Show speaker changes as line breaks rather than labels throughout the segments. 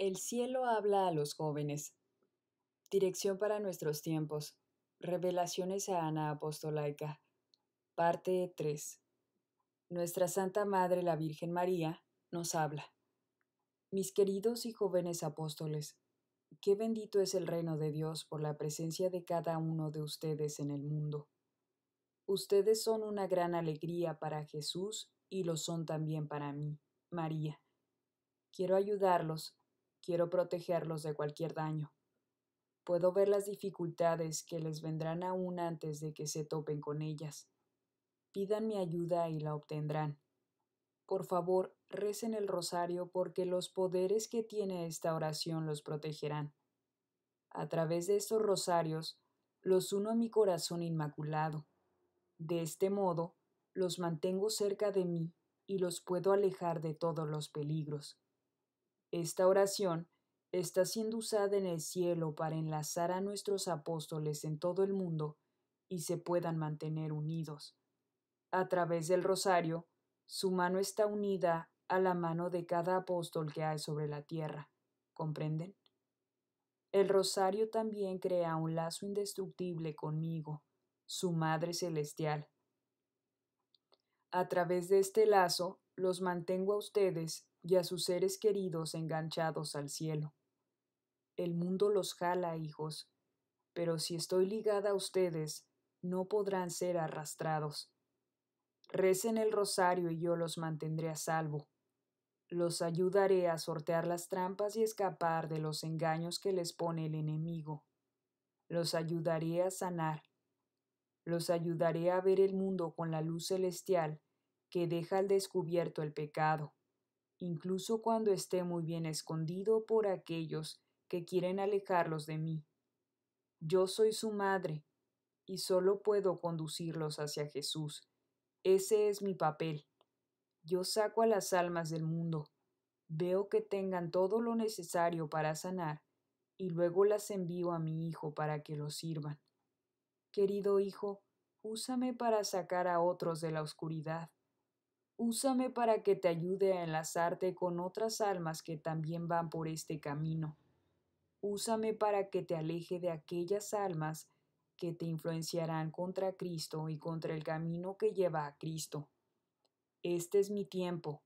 El cielo habla a los jóvenes. Dirección para nuestros tiempos. Revelaciones a Ana Apostolaica. Parte 3. Nuestra Santa Madre la Virgen María nos habla. Mis queridos y jóvenes apóstoles, qué bendito es el reino de Dios por la presencia de cada uno de ustedes en el mundo. Ustedes son una gran alegría para Jesús y lo son también para mí, María. Quiero ayudarlos Quiero protegerlos de cualquier daño. Puedo ver las dificultades que les vendrán aún antes de que se topen con ellas. Pidan mi ayuda y la obtendrán. Por favor, recen el rosario porque los poderes que tiene esta oración los protegerán. A través de estos rosarios, los uno a mi corazón inmaculado. De este modo, los mantengo cerca de mí y los puedo alejar de todos los peligros. Esta oración está siendo usada en el cielo para enlazar a nuestros apóstoles en todo el mundo y se puedan mantener unidos. A través del rosario, su mano está unida a la mano de cada apóstol que hay sobre la tierra. ¿Comprenden? El rosario también crea un lazo indestructible conmigo, su Madre Celestial. A través de este lazo, los mantengo a ustedes y a sus seres queridos enganchados al cielo. El mundo los jala, hijos, pero si estoy ligada a ustedes, no podrán ser arrastrados. Recen el rosario y yo los mantendré a salvo. Los ayudaré a sortear las trampas y escapar de los engaños que les pone el enemigo. Los ayudaré a sanar. Los ayudaré a ver el mundo con la luz celestial que deja al descubierto el pecado, incluso cuando esté muy bien escondido por aquellos que quieren alejarlos de mí. Yo soy su madre, y solo puedo conducirlos hacia Jesús. Ese es mi papel. Yo saco a las almas del mundo, veo que tengan todo lo necesario para sanar, y luego las envío a mi Hijo para que lo sirvan. Querido Hijo, úsame para sacar a otros de la oscuridad. Úsame para que te ayude a enlazarte con otras almas que también van por este camino. Úsame para que te aleje de aquellas almas que te influenciarán contra Cristo y contra el camino que lleva a Cristo. Este es mi tiempo.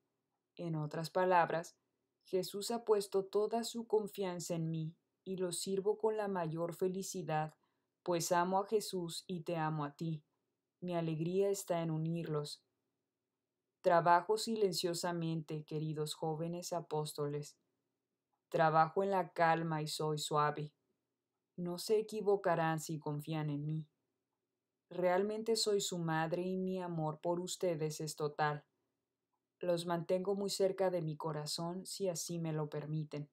En otras palabras, Jesús ha puesto toda su confianza en mí y lo sirvo con la mayor felicidad, pues amo a Jesús y te amo a ti. Mi alegría está en unirlos, Trabajo silenciosamente, queridos jóvenes apóstoles. Trabajo en la calma y soy suave. No se equivocarán si confían en mí. Realmente soy su madre y mi amor por ustedes es total. Los mantengo muy cerca de mi corazón si así me lo permiten.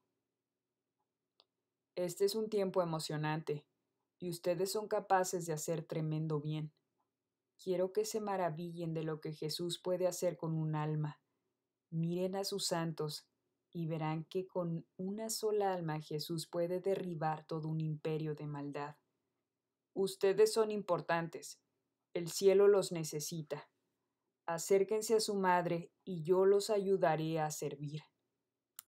Este es un tiempo emocionante y ustedes son capaces de hacer tremendo bien. Quiero que se maravillen de lo que Jesús puede hacer con un alma. Miren a sus santos y verán que con una sola alma Jesús puede derribar todo un imperio de maldad. Ustedes son importantes. El cielo los necesita. Acérquense a su madre y yo los ayudaré a servir.